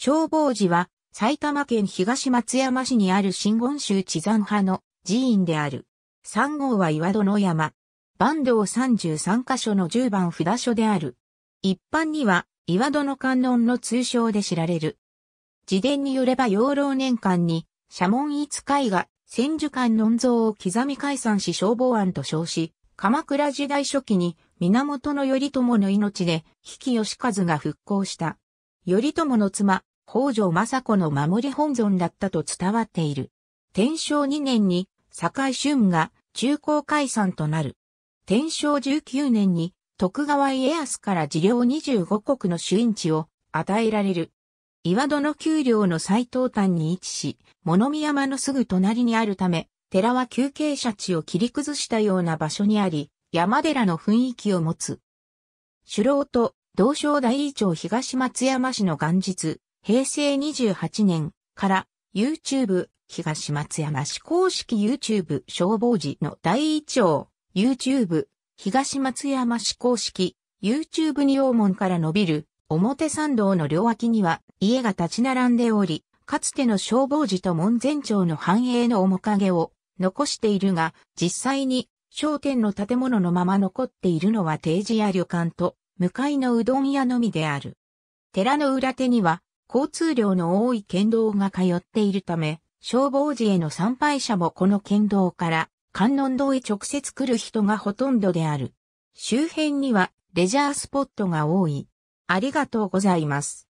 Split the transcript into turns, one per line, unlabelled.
消防寺は埼玉県東松山市にある新言宗地山派の寺院である。3号は岩戸の山。坂道33箇所の10番札所である。一般には岩戸の観音の通称で知られる。自伝によれば養老年間に、社門一会が千手観音像を刻み解散し消防案と称し、鎌倉時代初期に源頼朝の命で、比企義和が復興した。頼朝の妻、北条政子の守り本尊だったと伝わっている。天正2年に、堺春が中高解散となる。天正19年に、徳川家康から事領25国の主因地を与えられる。岩戸の丘陵の最東端に位置し、物見山のすぐ隣にあるため、寺は休憩者地を切り崩したような場所にあり、山寺の雰囲気を持つ。首老と同省大井町東松山市の元日、平成28年から YouTube 東松山市公式 YouTube 消防時の第一号 YouTube 東松山市公式 YouTube に王門から伸びる表参道の両脇には家が立ち並んでおり、かつての消防時と門前町の繁栄の面影を残しているが、実際に商店の建物のまま残っているのは定時や旅館と向かいのうどん屋のみである。寺の裏手には交通量の多い県道が通っているため、消防時への参拝者もこの県道から観音堂へ直接来る人がほとんどである。周辺にはレジャースポットが多い。ありがとうご
ざいます。